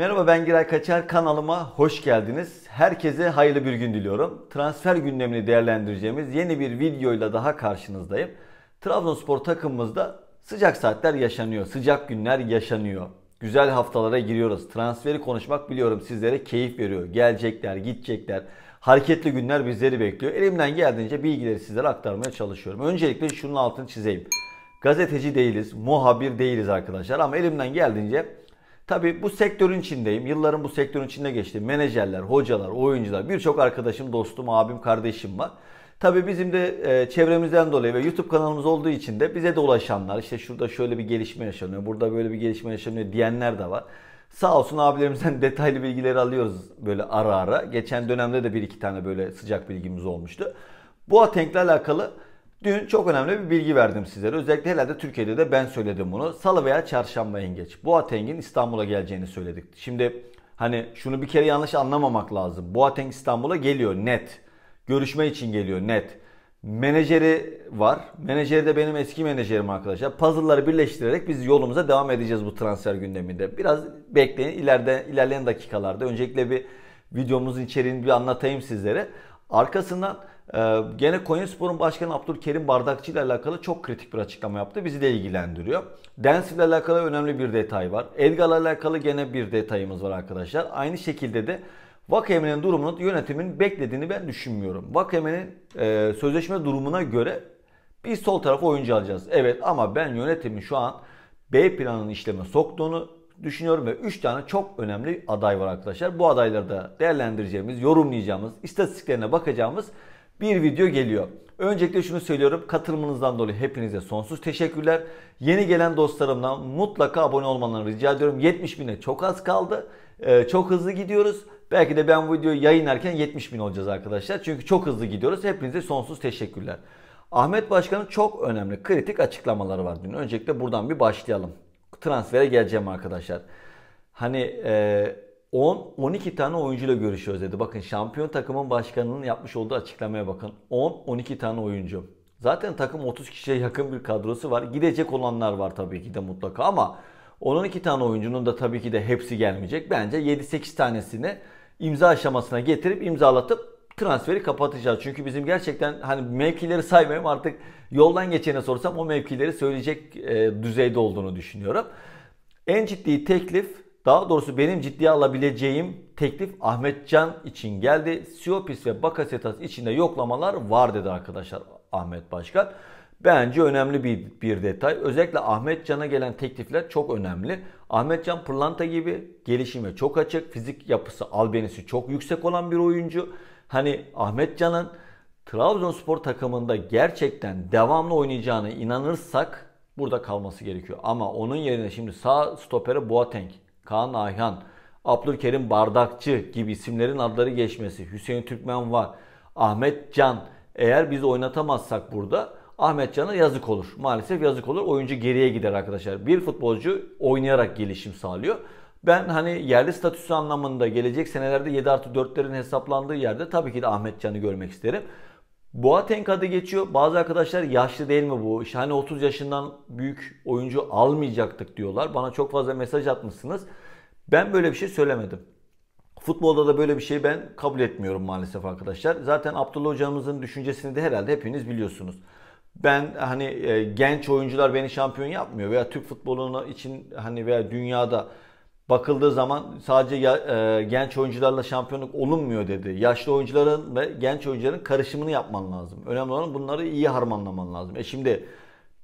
Merhaba ben Giray Kaçar kanalıma hoş geldiniz. Herkese hayırlı bir gün diliyorum. Transfer gündemini değerlendireceğimiz yeni bir videoyla daha karşınızdayım. Trabzonspor takımımızda sıcak saatler yaşanıyor, sıcak günler yaşanıyor. Güzel haftalara giriyoruz. Transferi konuşmak biliyorum sizlere keyif veriyor. Gelecekler, gidecekler. Hareketli günler bizleri bekliyor. Elimden geldiğince bilgileri sizlere aktarmaya çalışıyorum. Öncelikle şunun altını çizeyim. Gazeteci değiliz, muhabir değiliz arkadaşlar ama elimden geldiğince Tabii bu sektörün içindeyim. Yılların bu sektörün içinde geçti. Menajerler, hocalar, oyuncular, birçok arkadaşım, dostum, abim, kardeşim var. Tabii bizim de e, çevremizden dolayı ve YouTube kanalımız olduğu için de bize de ulaşanlar işte şurada şöyle bir gelişme yaşanıyor, burada böyle bir gelişme yaşanıyor diyenler de var. Sağ olsun abilerimizden detaylı bilgileri alıyoruz böyle ara ara. Geçen dönemde de bir iki tane böyle sıcak bilgimiz olmuştu. Bu Atenk'le alakalı Dün çok önemli bir bilgi verdim sizlere. Özellikle herhalde Türkiye'de de ben söyledim bunu. Salı veya çarşamba en geç. Boateng'in İstanbul'a geleceğini söyledik. Şimdi hani şunu bir kere yanlış anlamamak lazım. Boateng İstanbul'a geliyor net. Görüşme için geliyor net. Menajeri var. Menajeri de benim eski menajerim arkadaşlar. Puzzle'ları birleştirerek biz yolumuza devam edeceğiz bu transfer gündeminde. Biraz bekleyin. ileride ilerleyen dakikalarda öncelikle bir videomuzun içeriğini bir anlatayım sizlere. Arkasından ee, gene Konyaspor'un başkanı Abdülkerim Bardakçı ile alakalı çok kritik bir açıklama yaptı. Bizi de ilgilendiriyor. Dens ile alakalı önemli bir detay var. Edgar ile alakalı gene bir detayımız var arkadaşlar. Aynı şekilde de Vakem'in durumunu yönetimin beklediğini ben düşünmüyorum. Vakem'in e, sözleşme durumuna göre biz sol taraf oyuncu alacağız. Evet ama ben yönetimin şu an B planının işleme soktuğunu düşünüyorum ve 3 tane çok önemli aday var arkadaşlar. Bu adayları da değerlendireceğimiz, yorumlayacağımız, istatistiklerine bakacağımız bir video geliyor. Öncelikle şunu söylüyorum. Katılımınızdan dolayı hepinize sonsuz teşekkürler. Yeni gelen dostlarımdan mutlaka abone olmalarını rica ediyorum. 70 bine çok az kaldı. Ee, çok hızlı gidiyoruz. Belki de ben bu videoyu yayınlarken 70 bin olacağız arkadaşlar. Çünkü çok hızlı gidiyoruz. Hepinize sonsuz teşekkürler. Ahmet Başkan'ın çok önemli kritik açıklamaları var dün. Öncelikle buradan bir başlayalım. Transfere geleceğim arkadaşlar. Hani e, 10-12 tane oyuncuyla görüşüyoruz dedi. Bakın şampiyon takımın başkanının yapmış olduğu açıklamaya bakın. 10-12 tane oyuncu. Zaten takım 30 kişiye yakın bir kadrosu var. Gidecek olanlar var tabii ki de mutlaka ama 10-12 tane oyuncunun da tabii ki de hepsi gelmeyecek. Bence 7-8 tanesini imza aşamasına getirip imzalatıp transferi kapatacağız. Çünkü bizim gerçekten hani mevkileri saymayayım artık yoldan geçene sorsam o mevkileri söyleyecek e, düzeyde olduğunu düşünüyorum. En ciddi teklif daha doğrusu benim ciddiye alabileceğim teklif Ahmetcan için geldi. Siopis ve Bakasetas içinde yoklamalar var dedi arkadaşlar Ahmet Başkan. Bence önemli bir, bir detay. Özellikle Ahmet Can'a gelen teklifler çok önemli. Ahmet Can pırlanta gibi gelişime çok açık. Fizik yapısı, albenisi çok yüksek olan bir oyuncu. Hani Ahmet Can'ın Trabzonspor takımında gerçekten devamlı oynayacağına inanırsak burada kalması gerekiyor. Ama onun yerine şimdi sağ stopere Boateng Kaan Ayhan, Abdülkerim Bardakçı gibi isimlerin adları geçmesi, Hüseyin Türkmen var, Ahmet Can. Eğer biz oynatamazsak burada Ahmet Can'a yazık olur. Maalesef yazık olur. Oyuncu geriye gider arkadaşlar. Bir futbolcu oynayarak gelişim sağlıyor. Ben hani yerli statüsü anlamında gelecek senelerde 7 artı 4'lerin hesaplandığı yerde tabii ki de Ahmet Can'ı görmek isterim. Boateng adı geçiyor. Bazı arkadaşlar yaşlı değil mi bu? İşte hani 30 yaşından büyük oyuncu almayacaktık diyorlar. Bana çok fazla mesaj atmışsınız. Ben böyle bir şey söylemedim. Futbolda da böyle bir şey ben kabul etmiyorum maalesef arkadaşlar. Zaten Abdullah hocamızın düşüncesini de herhalde hepiniz biliyorsunuz. Ben hani e, genç oyuncular beni şampiyon yapmıyor veya Türk futboluna için hani veya dünyada bakıldığı zaman sadece ya, e, genç oyuncularla şampiyonluk olunmuyor dedi. Yaşlı oyuncuların ve genç oyuncuların karışımını yapman lazım. Önemli olan bunları iyi harmanlaman lazım. E şimdi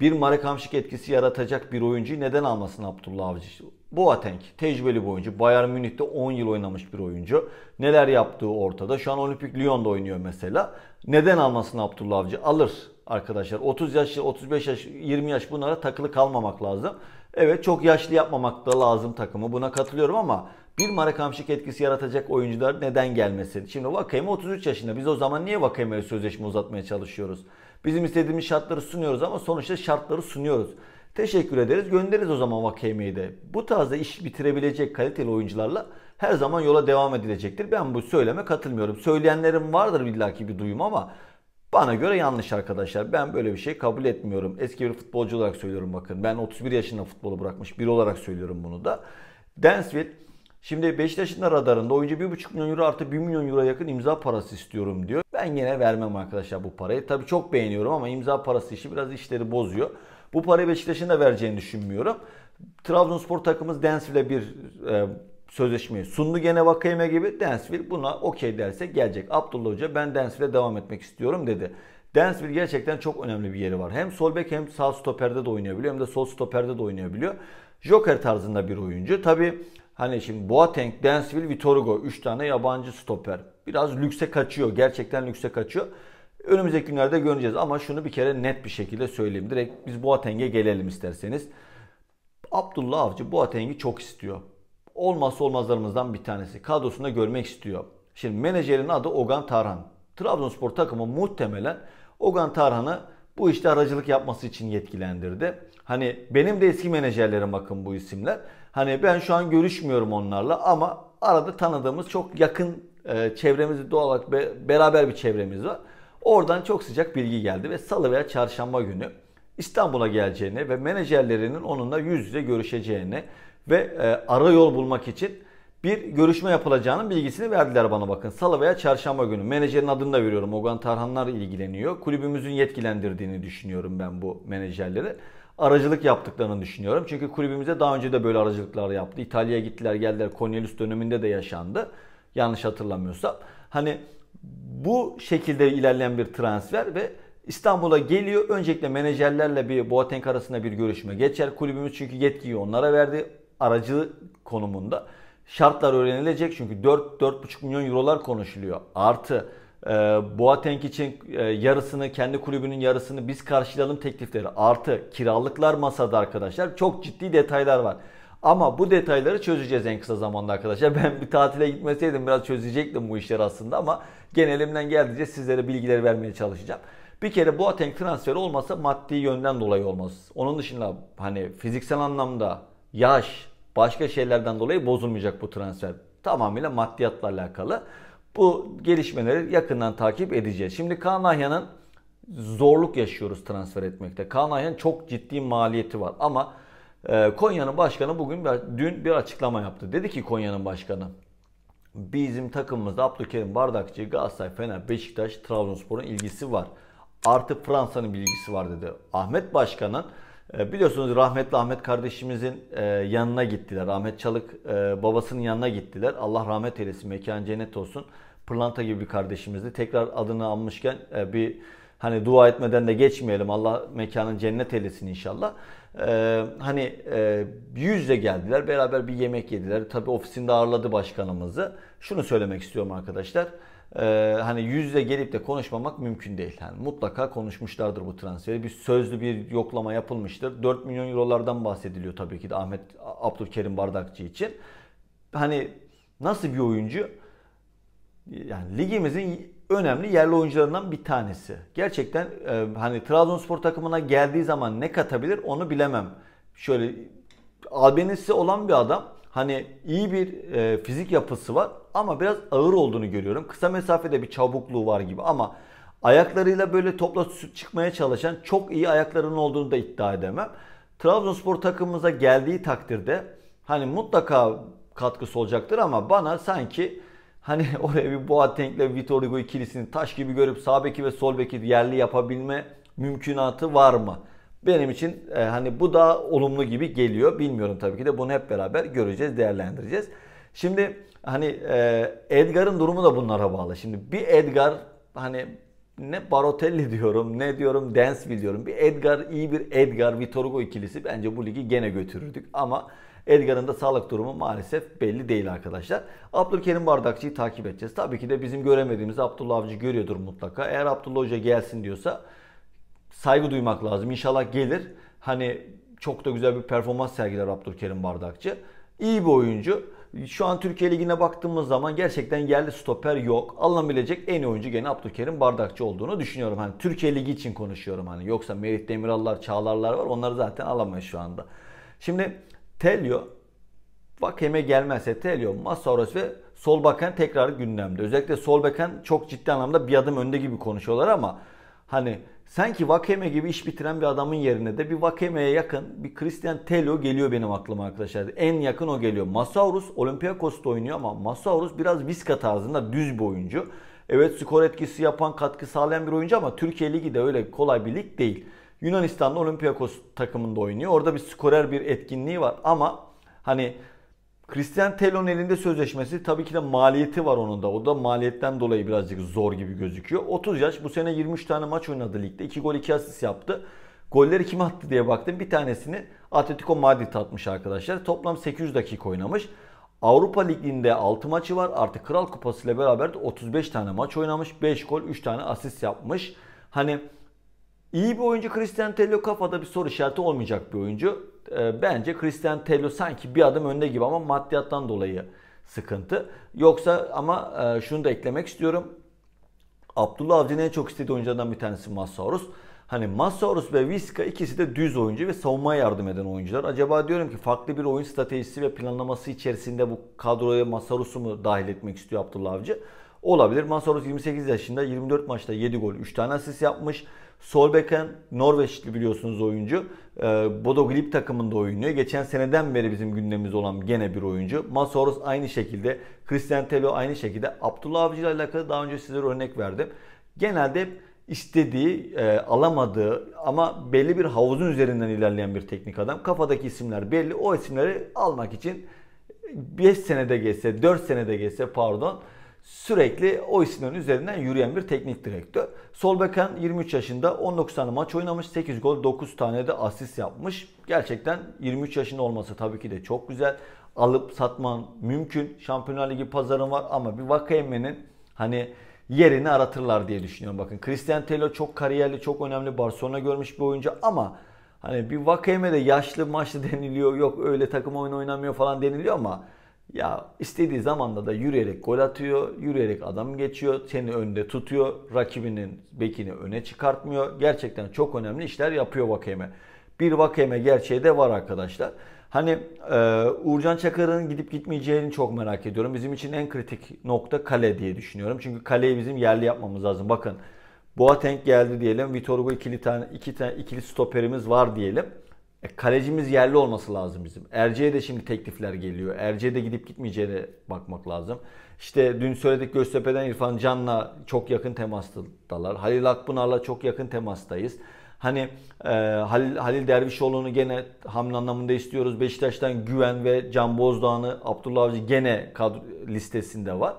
bir Marek Hamşik etkisi yaratacak bir oyuncuyu neden almasın Abdullah Avcı? Boateng tecrübeli bir oyuncu. Bayern Münih'te 10 yıl oynamış bir oyuncu. Neler yaptığı ortada. Şu an Olimpik Lyon'da oynuyor mesela. Neden almasın Abdullah Avcı? Alır arkadaşlar. 30 yaş, 35 yaş, 20 yaş bunlara takılı kalmamak lazım. Evet çok yaşlı yapmamak da lazım takımı. Buna katılıyorum ama bir Marakamşık etkisi yaratacak oyuncular neden gelmesin? Şimdi Vakayeme 33 yaşında. Biz o zaman niye Vakayeme'ye sözleşme uzatmaya çalışıyoruz? Bizim istediğimiz şartları sunuyoruz ama sonuçta şartları sunuyoruz. Teşekkür ederiz. Göndeririz o zaman Vakayeme'yi de. Bu tarzda iş bitirebilecek kaliteli oyuncularla her zaman yola devam edilecektir. Ben bu söyleme katılmıyorum. Söyleyenlerim vardır illaki bir duyum ama bana göre yanlış arkadaşlar. Ben böyle bir şey kabul etmiyorum. Eski bir futbolcu olarak söylüyorum bakın. Ben 31 yaşında futbolu bırakmış biri olarak söylüyorum bunu da. Dansville Şimdi 5 yaşında radarında oyuncu 1,5 milyon euro artı 1 milyon euro yakın imza parası istiyorum diyor. Ben yine vermem arkadaşlar bu parayı. Tabi çok beğeniyorum ama imza parası işi biraz işleri bozuyor. Bu parayı Beşiktaş'ın da vereceğini düşünmüyorum. Trabzonspor takımımız Dansville'e bir e, sözleşmeyi sundu gene Vakayeme gibi. Densville buna okey derse gelecek. Abdullah Hoca ben Densville'e devam etmek istiyorum dedi. Densville gerçekten çok önemli bir yeri var. Hem sol bek hem sağ stoperde de oynayabiliyor hem de sol stoperde de oynayabiliyor. Joker tarzında bir oyuncu. Tabi hani şimdi Boateng, Densville, Vitor Hugo 3 tane yabancı stoper. Biraz lükse kaçıyor. Gerçekten lükse kaçıyor. Önümüzdeki günlerde göreceğiz ama şunu bir kere net bir şekilde söyleyeyim. Direkt biz Boateng'e gelelim isterseniz. Abdullah Avcı Boateng'i çok istiyor olmazsa olmazlarımızdan bir tanesi. Kadrosunda görmek istiyor. Şimdi menajerin adı Ogan Tarhan. Trabzonspor takımı muhtemelen Ogan Tarhan'ı bu işte aracılık yapması için yetkilendirdi. Hani benim de eski menajerlerim bakın bu isimler. Hani ben şu an görüşmüyorum onlarla ama arada tanıdığımız çok yakın e, çevremiz doğal olarak be, beraber bir çevremiz var. Oradan çok sıcak bilgi geldi ve salı veya çarşamba günü İstanbul'a geleceğini ve menajerlerinin onunla yüz yüze görüşeceğini ve e, ara yol bulmak için bir görüşme yapılacağının bilgisini verdiler bana bakın. Salı veya çarşamba günü. Menajerin adını da veriyorum. Ogan Tarhanlar ilgileniyor. Kulübümüzün yetkilendirdiğini düşünüyorum ben bu menajerleri. Aracılık yaptıklarını düşünüyorum. Çünkü kulübümüze daha önce de böyle aracılıklar yaptı. İtalya'ya gittiler geldiler. Cornelius döneminde de yaşandı. Yanlış hatırlamıyorsam. Hani bu şekilde ilerleyen bir transfer ve İstanbul'a geliyor. Öncelikle menajerlerle bir Boateng arasında bir görüşme geçer. Kulübümüz çünkü yetkiyi onlara verdi aracı konumunda. Şartlar öğrenilecek çünkü 4-4,5 milyon eurolar konuşuluyor. Artı e, Boateng için e, yarısını kendi kulübünün yarısını biz karşılayalım teklifleri. Artı kiralıklar masada arkadaşlar. Çok ciddi detaylar var. Ama bu detayları çözeceğiz en kısa zamanda arkadaşlar. Ben bir tatile gitmeseydim biraz çözecektim bu işleri aslında ama genelimden geldiğince sizlere bilgileri vermeye çalışacağım. Bir kere Boateng transferi olmasa maddi yönden dolayı olmaz. Onun dışında hani fiziksel anlamda yaş, başka şeylerden dolayı bozulmayacak bu transfer. Tamamıyla maddiyatla alakalı. Bu gelişmeleri yakından takip edeceğiz. Şimdi Kaan Ahya'nın zorluk yaşıyoruz transfer etmekte. Kaan Ayhan çok ciddi maliyeti var ama e, Konya'nın başkanı bugün dün bir açıklama yaptı. Dedi ki Konya'nın başkanı bizim takımımızda Abdülkerim Bardakçı, Galatasaray, Fener, Beşiktaş, Trabzonspor'un ilgisi var. Artı Fransa'nın bilgisi var dedi. Ahmet Başkan'ın ee, biliyorsunuz rahmetli Ahmet kardeşimizin e, yanına gittiler. Ahmet Çalık e, babasının yanına gittiler. Allah rahmet eylesin. Mekan cennet olsun. Pırlanta gibi bir kardeşimizdi. Tekrar adını almışken e, bir Hani dua etmeden de geçmeyelim. Allah mekanın cennet eylesin inşallah. Ee, hani e, yüz geldiler. Beraber bir yemek yediler. Tabi ofisinde ağırladı başkanımızı. Şunu söylemek istiyorum arkadaşlar. Ee, hani yüzle gelip de konuşmamak mümkün değil. Yani mutlaka konuşmuşlardır bu transferi. Bir sözlü bir yoklama yapılmıştır. 4 milyon eurolardan bahsediliyor tabii ki de Ahmet Abdülkerim Bardakçı için. Hani nasıl bir oyuncu? Yani ligimizin önemli yerli oyuncularından bir tanesi. Gerçekten e, hani Trabzonspor takımına geldiği zaman ne katabilir onu bilemem. Şöyle albenisi olan bir adam. Hani iyi bir e, fizik yapısı var ama biraz ağır olduğunu görüyorum. Kısa mesafede bir çabukluğu var gibi ama ayaklarıyla böyle topla çıkmaya çalışan çok iyi ayaklarının olduğunu da iddia edemem. Trabzonspor takımımıza geldiği takdirde hani mutlaka katkısı olacaktır ama bana sanki Hani oraya bir Boateng'le Vitor Hugo ikilisini taş gibi görüp sağ beki ve sol beki yerli yapabilme mümkünatı var mı? Benim için e, hani bu daha olumlu gibi geliyor. Bilmiyorum tabii ki de bunu hep beraber göreceğiz, değerlendireceğiz. Şimdi hani e, Edgar'ın durumu da bunlara bağlı. Şimdi bir Edgar hani ne Barotelli diyorum ne diyorum dance diyorum. Bir Edgar iyi bir Edgar Vitor Hugo ikilisi bence bu ligi gene götürürdük ama Edgar'ın da sağlık durumu maalesef belli değil arkadaşlar. Abdülkerim Bardakçı'yı takip edeceğiz. Tabii ki de bizim göremediğimiz Abdullah Avcı görüyordur mutlaka. Eğer Abdullah Hoca gelsin diyorsa saygı duymak lazım. İnşallah gelir. Hani çok da güzel bir performans sergiler Abdülkerim Bardakçı. İyi bir oyuncu. Şu an Türkiye Ligi'ne baktığımız zaman gerçekten yerli stoper yok. Alınabilecek en iyi oyuncu gene Abdülkerim Bardakçı olduğunu düşünüyorum. Hani Türkiye Ligi için konuşuyorum hani. Yoksa Merit Demirallar, Çağlarlar var. Onları zaten alamayız şu anda. Şimdi Telio, Vakeme gelmezse Telyo, Masaros ve sol bakan tekrar gündemde. Özellikle sol bakan çok ciddi anlamda bir adım önde gibi konuşuyorlar ama hani sanki Vakeme gibi iş bitiren bir adamın yerine de bir Vakeme'ye yakın bir Christian Tello geliyor benim aklıma arkadaşlar. En yakın o geliyor. Masaurus Olympiakos'ta oynuyor ama Masaurus biraz viska tarzında düz bir oyuncu. Evet skor etkisi yapan katkı sağlayan bir oyuncu ama Türkiye Ligi de öyle kolay bir lig değil. Yunanistan'da Olympiakos takımında oynuyor. Orada bir skorer bir etkinliği var ama hani Christian Telon elinde sözleşmesi tabii ki de maliyeti var onun da. O da maliyetten dolayı birazcık zor gibi gözüküyor. 30 yaş bu sene 23 tane maç oynadı ligde. 2 gol 2 asist yaptı. Golleri kim attı diye baktım. Bir tanesini Atletico Madrid atmış arkadaşlar. Toplam 800 dakika oynamış. Avrupa Ligi'nde 6 maçı var. Artık Kral Kupası ile beraber de 35 tane maç oynamış. 5 gol, 3 tane asist yapmış. Hani İyi bir oyuncu Christian Tello kafada bir soru işareti olmayacak bir oyuncu. Ee, bence Christian Tello sanki bir adım önde gibi ama maddiyattan dolayı sıkıntı. Yoksa ama e, şunu da eklemek istiyorum. Abdullah Avcı'nın en çok istediği oyunculardan bir tanesi Massaurus. Hani Massaurus ve Viska ikisi de düz oyuncu ve savunmaya yardım eden oyuncular. Acaba diyorum ki farklı bir oyun stratejisi ve planlaması içerisinde bu kadroya Massaurus'u mu dahil etmek istiyor Abdullah Avcı? olabilir. Masaros 28 yaşında 24 maçta 7 gol 3 tane asist yapmış. Solbeken Norveçli biliyorsunuz oyuncu. E, ee, Bodo Glimt takımında oynuyor. Geçen seneden beri bizim gündemimiz olan gene bir oyuncu. Masoros aynı şekilde. Christian Telo aynı şekilde. Abdullah Avcı ile alakalı daha önce sizlere örnek verdim. Genelde istediği, e, alamadığı ama belli bir havuzun üzerinden ilerleyen bir teknik adam. Kafadaki isimler belli. O isimleri almak için 5 senede geçse, 4 senede geçse pardon sürekli o isimlerin üzerinden yürüyen bir teknik direktör. Sol bekan 23 yaşında 19 tane maç oynamış, 8 gol 9 tane de asist yapmış. Gerçekten 23 yaşında olması tabii ki de çok güzel. Alıp satman mümkün. Şampiyonlar Ligi pazarın var ama bir Vakayeme'nin hani yerini aratırlar diye düşünüyorum. Bakın Cristian Telo çok kariyerli, çok önemli Barcelona görmüş bir oyuncu ama hani bir Vakayeme de yaşlı maçlı deniliyor. Yok öyle takım oyunu oynamıyor falan deniliyor ama ya istediği zamanda da yürüyerek gol atıyor, yürüyerek adam geçiyor, seni önde tutuyor, rakibinin bekini öne çıkartmıyor. Gerçekten çok önemli işler yapıyor Vakeme. Bir Vakeme gerçeği de var arkadaşlar. Hani e, Uğurcan Çakır'ın gidip gitmeyeceğini çok merak ediyorum. Bizim için en kritik nokta kale diye düşünüyorum. Çünkü kaleyi bizim yerli yapmamız lazım. Bakın Boateng geldi diyelim. Vitor Hugo ikili tane, iki tane ikili stoperimiz var diyelim. E, kalecimiz yerli olması lazım bizim. Erce'ye de şimdi teklifler geliyor. Erce'ye de gidip gitmeyeceğine bakmak lazım. İşte dün söyledik Göztepe'den İrfan Can'la çok yakın temastalar. Halil Akpınar'la çok yakın temastayız. Hani e, Halil, Halil Dervişoğlu'nu gene hamle anlamında istiyoruz. Beşiktaş'tan Güven ve Can Bozdoğan'ı Abdullah Avcı gene kadro listesinde var.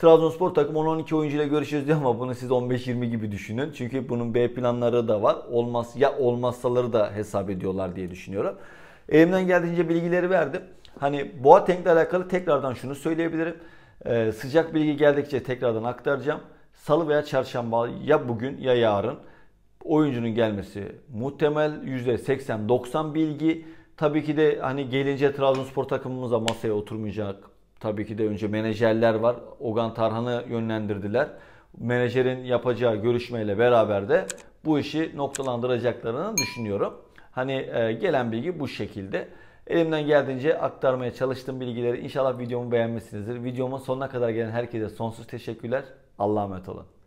Trabzonspor takım 10-12 oyuncuyla görüşeceğiz diyor ama bunu siz 15-20 gibi düşünün. Çünkü bunun B planları da var. Olmaz ya olmazsaları da hesap ediyorlar diye düşünüyorum. Elimden geldiğince bilgileri verdim. Hani Boateng'le alakalı tekrardan şunu söyleyebilirim. Ee, sıcak bilgi geldikçe tekrardan aktaracağım. Salı veya çarşamba ya bugün ya yarın oyuncunun gelmesi muhtemel %80-90 bilgi. Tabii ki de hani gelince Trabzonspor takımımıza masaya oturmayacak. Tabii ki de önce menajerler var. Ogan Tarhan'ı yönlendirdiler. Menajerin yapacağı görüşmeyle beraber de bu işi noktalandıracaklarını düşünüyorum. Hani e, gelen bilgi bu şekilde. Elimden geldiğince aktarmaya çalıştığım bilgileri inşallah videomu beğenmişsinizdir. Videomun sonuna kadar gelen herkese sonsuz teşekkürler. Allah'a emanet olun.